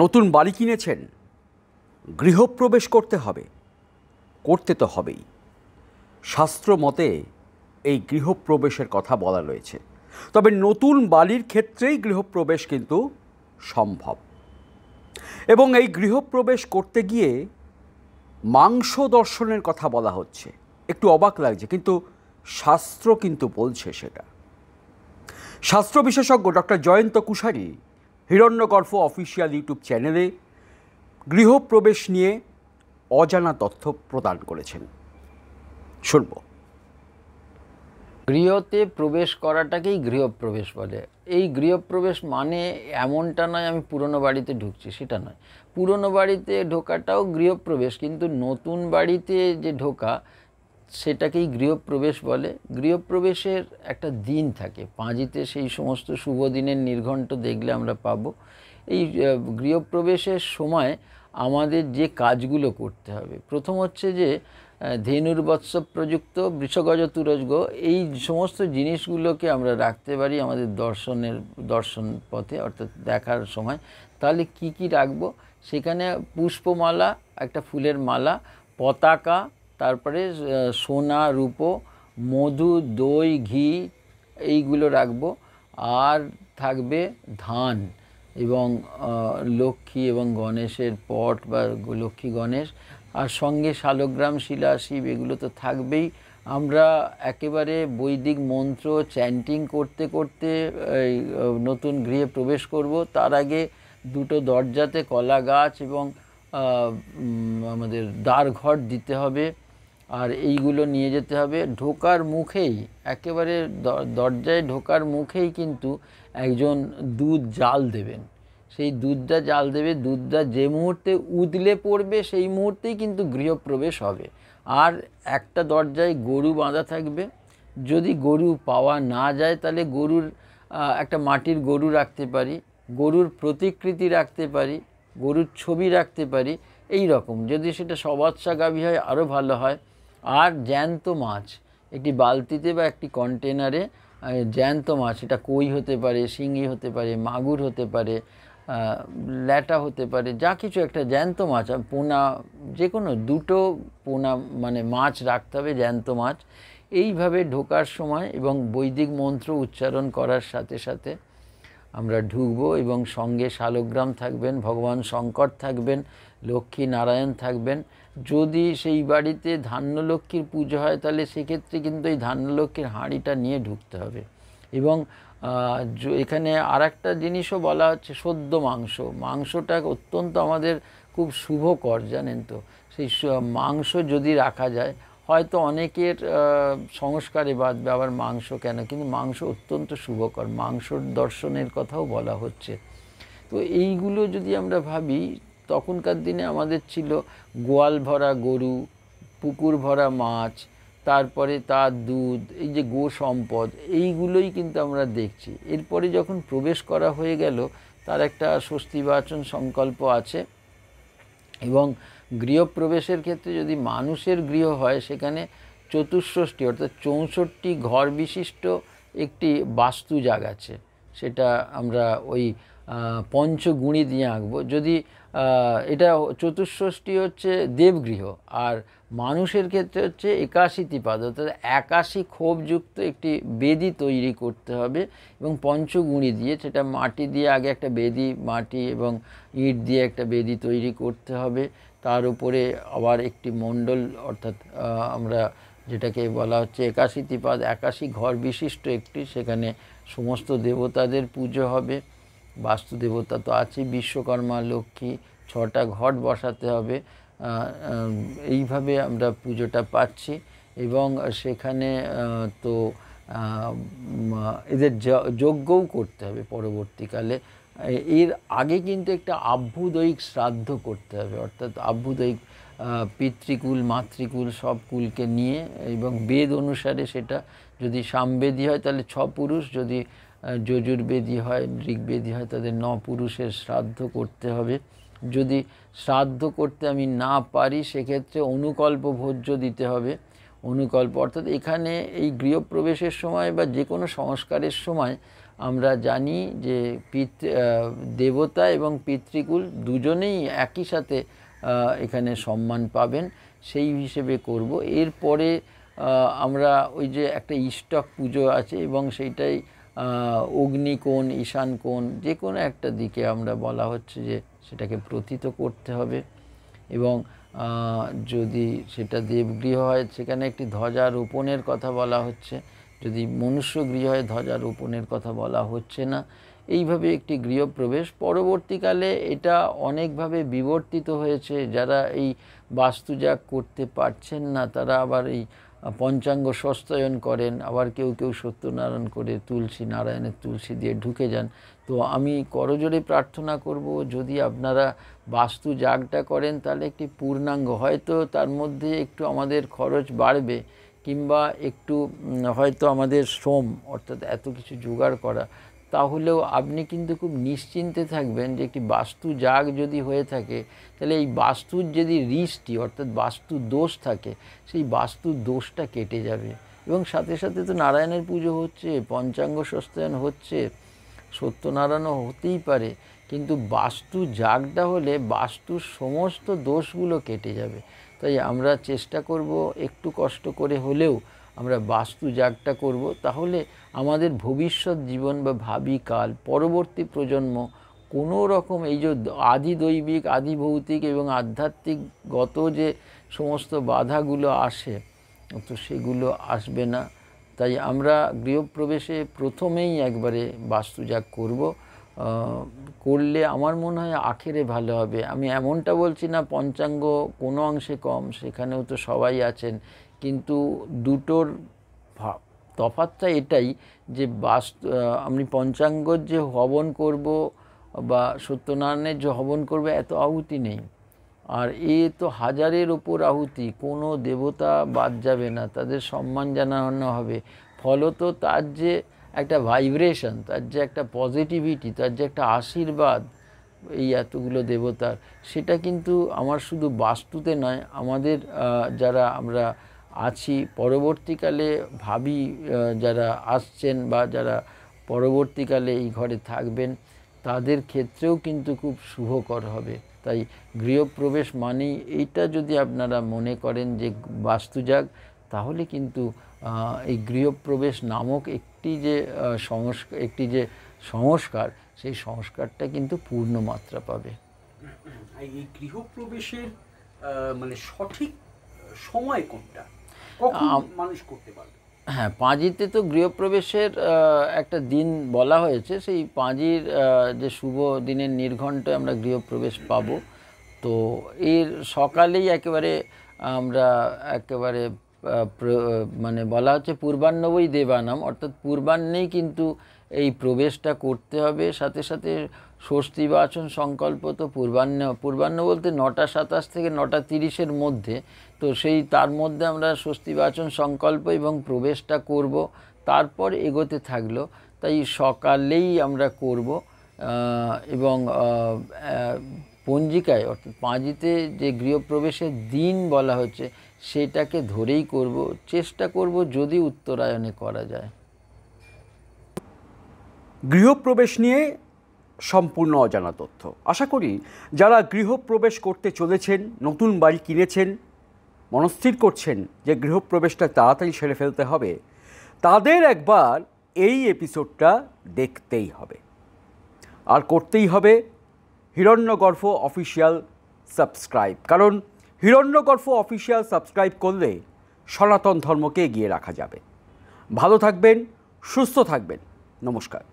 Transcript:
নতুন বাড়ি কিনেছেন গৃহপ্রবেশ করতে হবে করতে তো হবেই শাস্ত্র মতে এই গৃহপ্রবেশের কথা বলা রয়েছে তবে নতুন বালির ক্ষেত্রেই গৃহপ্রবেশ কিন্তু সম্ভব এবং এই গৃহপ্রবেশ করতে গিয়ে মাংস দর্শনের কথা বলা হচ্ছে একটু অবাক লাগছে কিন্তু শাস্ত্র কিন্তু বলছে সেটা শাস্ত্র বিশেষজ্ঞ doctor Jayanta Kushari Hiranyagarbha official YouTube চ্যানেলে গৃহপ্রবেশ নিয়ে অজানা তথ্য প্রদান করেছেন শুনব গৃহতে প্রবেশ করাটাকেই গৃহপ্রবেশ বলে এই গৃহপ্রবেশ মানে এমনটা নয় আমি পুরনো বাড়িতে ঢুকছি সেটা নয় পুরনো বাড়িতে ঢোকাটাও গৃহপ্রবেশ কিন্তু নতুন বাড়িতে যে ঢোকা সেটাকেই গৃহপ্রবেশ বলে গৃহপ্রবেশের একটা দিন থাকে পাঁজিতে সেই সমস্ত শুভ দিনের নির্ঘণ্ট দেখলে আমরা পাবো এই গৃহপ্রবেশের সময় আমাদের যে কাজগুলো করতে হবে প্রথম হচ্ছে যে ধেনুর বৎসব প্রযুক্ত বৃষগজ তুরজগ এই সমস্ত জিনিসগুলোকে আমরা রাখতে পারি আমাদের দর্শনের দর্শন পথে অর্থাৎ দেখার সময় তাহলে কি কি রাখবো সেখানে পুষ্পমালা একটা ফুলের মালা পতাকা তারপরে সোনা রূপো মধু দই ঘি এইগুলো রাখবো আর থাকবে ধান এবং লক্ষ্মী এবং গণেশের পট বা লক্ষ্মী গণেশ আর সঙ্গে শালগ্রাম শিলা শিব এগুলো তো থাকবেই আমরা একেবারে বৈদিক মন্ত্র চ্যান্টিং করতে করতে নতুন গৃহে প্রবেশ করব তার আগে দুটো দরজাতে কলা গাছ এবং আমাদের দ্বারঘট দিতে হবে আর এইগুলো নিয়ে যেতে হবে ঢোকার মুখেই একেবারে দরজায় ঢোকার মুখেই কিন্তু একজন দুধ জাল দেবেন সেই দুধটা জাল দেবে দুধটা যে মুহূর্তে উদলে পড়বে সেই মুহূর্তেই কিন্তু গৃহপ্রবেশ হবে আর একটা দরজায় গরু বাঁধা থাকবে যদি গরু পাওয়া না যায় তাহলে গরুর একটা মাটির গরু রাখতে পারি গরুর প্রতিকৃতি রাখতে পারি গরুর ছবি রাখতে পারি এই রকম যদি সেটা সবাদশা গাভী হয় আরও ভালো হয় আর জ্যান্ত মাছ একটি বালতিতে বা একটি কন্টেনারে জ্যান্ত মাছ এটা কই হতে পারে শিঙি হতে পারে মাগুর হতে পারে ল্যাটা হতে পারে যা কিছু একটা জ্যান্ত মাছ পোনা যে কোনো দুটো পোনা মানে মাছ রাখতে হবে জ্যান্ত মাছ এইভাবে ঢোকার সময় এবং বৈদিক মন্ত্র উচ্চারণ করার সাথে সাথে আমরা ঢুকবো এবং সঙ্গে শালগ্রাম থাকবেন ভগবান শঙ্কর থাকবেন লক্ষ্মী নারায়ণ থাকবেন যদি সেই বাড়িতে ধান্যলক্ষ্মীর পুজো হয় তাহলে সেক্ষেত্রে কিন্তু এই ধান্যলক্ষ্মীর হাঁড়িটা নিয়ে ঢুকতে হবে এবং এখানে আর একটা জিনিসও বলা হচ্ছে সদ্য মাংস মাংসটা অত্যন্ত আমাদের খুব শুভকর জানেন তো সেই মাংস যদি রাখা যায় হয়তো অনেকের সংস্কারে বাঁধবে আবার মাংস কেন কিন্তু মাংস অত্যন্ত শুভকর মাংসর দর্শনের কথাও বলা হচ্ছে তো এইগুলো যদি আমরা ভাবি তখনকার দিনে আমাদের ছিল গোয়াল ভরা গরু পুকুর ভরা মাছ তারপরে তার দুধ এই যে গো সম্পদ এইগুলোই কিন্তু আমরা দেখছি এরপরে যখন প্রবেশ করা হয়ে গেল তার একটা স্বস্তিবাচন সংকল্প আছে এবং গৃহপ্রবেশের ক্ষেত্রে যদি মানুষের গৃহ হয় সেখানে চতুষ্ষষ্ঠী অর্থাৎ চৌষট্টি ঘর বিশিষ্ট একটি বাস্তু জাগ আছে সেটা আমরা ওই পঞ্চগুণি দিয়ে আঁকবো যদি এটা চতুষ্ষষ্টি হচ্ছে দেবগৃহ আর মানুষের ক্ষেত্রে হচ্ছে একাশিটি পাদ অর্থাৎ একাশি ক্ষোভযুক্ত একটি বেদি তৈরি করতে হবে এবং পঞ্চগুণি দিয়ে সেটা মাটি দিয়ে আগে একটা বেদি মাটি এবং ইট দিয়ে একটা বেদি তৈরি করতে হবে তার উপরে আবার একটি মণ্ডল অর্থাৎ আমরা যেটাকে বলা হচ্ছে একাশিটি পাদ একাশি ঘর বিশিষ্ট একটি সেখানে সমস্ত দেবতাদের পুজো হবে বাস্তুদেবতা তো আছে বিশ্বকর্মা লক্ষ্মী ছটা ঘট বসাতে হবে এইভাবে আমরা পুজোটা পাচ্ছি এবং সেখানে তো এদের যজ্ঞও করতে হবে পরবর্তীকালে এর আগে কিন্তু একটা আভ্যুদয়িক শ্রাদ্ধ করতে হবে অর্থাৎ আভ্যুদয়িক পিতৃকুল মাতৃকুল সব কুলকে নিয়ে এবং বেদ অনুসারে সেটা যদি সামবেদী হয় তাহলে ছ পুরুষ যদি যজুর্বেদী হয় ঋগ্বেদী হয় তাদের ন পুরুষের শ্রাদ্ধ করতে হবে যদি শ্রাদ্ধ করতে আমি না পারি সেক্ষেত্রে অনুকল্প ভোজ্য দিতে হবে অনুকল্প অর্থাৎ এখানে এই গৃহপ্রবেশের সময় বা যে কোনো সংস্কারের সময় আমরা জানি যে পিতৃ দেবতা এবং পিতৃকুল দুজনেই একই সাথে এখানে সম্মান পাবেন সেই হিসেবে করব এরপরে আমরা ওই যে একটা ইষ্টক পুজো আছে এবং সেইটাই অগ্নিকোণ ঈশান কোণ যে কোনো একটা দিকে আমরা বলা হচ্ছে যে সেটাকে প্রতীত করতে হবে এবং যদি সেটা দেবগৃহ হয় সেখানে একটি ধ্বজা রোপণের কথা বলা হচ্ছে যদি মনুষ্য গৃহ হয় ধ্বজা রোপণের কথা বলা হচ্ছে না এইভাবে একটি গৃহপ্রবেশ পরবর্তীকালে এটা অনেকভাবে বিবর্তিত হয়েছে যারা এই বাস্তুজাগ করতে পারছেন না তারা আবার এই পঞ্চাঙ্গ সস্তায়ন করেন আবার কেউ কেউ সত্যনারায়ণ করে তুলসী নারায়ণের তুলসী দিয়ে ঢুকে যান তো আমি করজোরে প্রার্থনা করব যদি আপনারা বাস্তু জাগটা করেন তাহলে একটি পূর্ণাঙ্গ হয়তো তার মধ্যে একটু আমাদের খরচ বাড়বে কিংবা একটু হয়তো আমাদের শ্রম অর্থাৎ এত কিছু জোগাড় করা তাহলেও আপনি কিন্তু খুব নিশ্চিন্তে থাকবেন যে একটি বাস্তু জাগ যদি হয়ে থাকে তাহলে এই বাস্তুর যদি রিসটি অর্থাৎ বাস্তু দোষ থাকে সেই বাস্তু দোষটা কেটে যাবে এবং সাথে সাথে তো নারায়ণের পুজো হচ্ছে পঞ্চাঙ্গ সস্তায়ন হচ্ছে সত্যনারায়ণও হতেই পারে কিন্তু বাস্তু জাগটা হলে বাস্তুর সমস্ত দোষগুলো কেটে যাবে তাই আমরা চেষ্টা করব একটু কষ্ট করে হলেও আমরা বাস্তু যাগটা করব তাহলে আমাদের ভবিষ্যৎ জীবন বা ভাবি কাল পরবর্তী প্রজন্ম কোনো রকম এই যে আদি দৈবিক আদি ভৌতিক এবং আধ্যাত্মিকগত যে সমস্ত বাধাগুলো আসে তো সেগুলো আসবে না তাই আমরা গৃহপ্রবেশে প্রথমেই একবারে বাস্তু বাস্তুজাগ করব করলে আমার মনে হয় আখেরে ভালো হবে আমি এমনটা বলছি না পঞ্চাঙ্গ কোনো অংশে কম সেখানেও তো সবাই আছেন কিন্তু দুটোর তফাতটা এটাই যে বাস আমি পঞ্চাঙ্গ যে হবন করব বা সত্যনারায়ণের যে হবন করবে এত আহুতি নেই আর এ তো হাজারের ওপর আহুতি কোনো দেবতা বাদ যাবে না তাদের সম্মান জানানো হবে ফলত তার যে একটা ভাইব্রেশন তার যে একটা পজিটিভিটি তার যে একটা আশীর্বাদ এই এতগুলো দেবতার সেটা কিন্তু আমার শুধু বাস্তুতে নয় আমাদের যারা আমরা আছি পরবর্তীকালে ভাবি যারা আসছেন বা যারা পরবর্তীকালে এই ঘরে থাকবেন তাদের ক্ষেত্রেও কিন্তু খুব শুভকর হবে তাই গৃহপ্রবেশ মানেই এইটা যদি আপনারা মনে করেন যে বাস্তু যাক তাহলে কিন্তু এই গৃহপ্রবেশ নামক একটি যে সংস্কার একটি যে সংস্কার সেই সংস্কারটা কিন্তু পূর্ণ মাত্রা পাবে এই গৃহপ্রবেশের মানে সঠিক সময় কোনটা মানুষ করতে পারবে হ্যাঁ পাঁজিতে তো গৃহপ্রবেশের একটা দিন বলা হয়েছে সেই পাঁজির যে শুভ দিনের নির্ঘণ্ট আমরা গৃহপ্রবেশ পাব তো এর সকালেই একেবারে আমরা একেবারে মানে বলা হচ্ছে পূর্বাহ্নবই দেবানাম অর্থাৎ পূর্বাহ্নেই কিন্তু এই প্রবেশটা করতে হবে সাথে সাথে ষষ্ঠী বাচন সংকল্প তো পূর্বাহ্ন পূর্বাহ্ন বলতে নটা সাতাশ থেকে নটা তিরিশের মধ্যে তো সেই তার মধ্যে আমরা স্বস্তিবাচন সংকল্প এবং প্রবেশটা করব তারপর এগোতে থাকলো তাই সকালেই আমরা করব এবং পঞ্জিকায় অর্থাৎ পাঁজিতে যে গৃহপ্রবেশের দিন বলা হচ্ছে সেটাকে ধরেই করব চেষ্টা করব যদি উত্তরায়ণে করা যায় গৃহপ্রবেশ নিয়ে সম্পূর্ণ অজানা তথ্য আশা করি যারা গৃহপ্রবেশ করতে চলেছেন নতুন বাড়ি কিনেছেন মনস্থির করছেন যে গৃহপ্রবেশটা তাড়াতাড়ি সেরে ফেলতে হবে তাদের একবার এই এপিসোডটা দেখতেই হবে আর করতেই হবে হিরণ্যগর্ভ অফিসিয়াল সাবস্ক্রাইব কারণ হিরণ্যগর্ভ অফিসিয়াল সাবস্ক্রাইব করলে সনাতন ধর্মকে এগিয়ে রাখা যাবে ভালো থাকবেন সুস্থ থাকবেন নমস্কার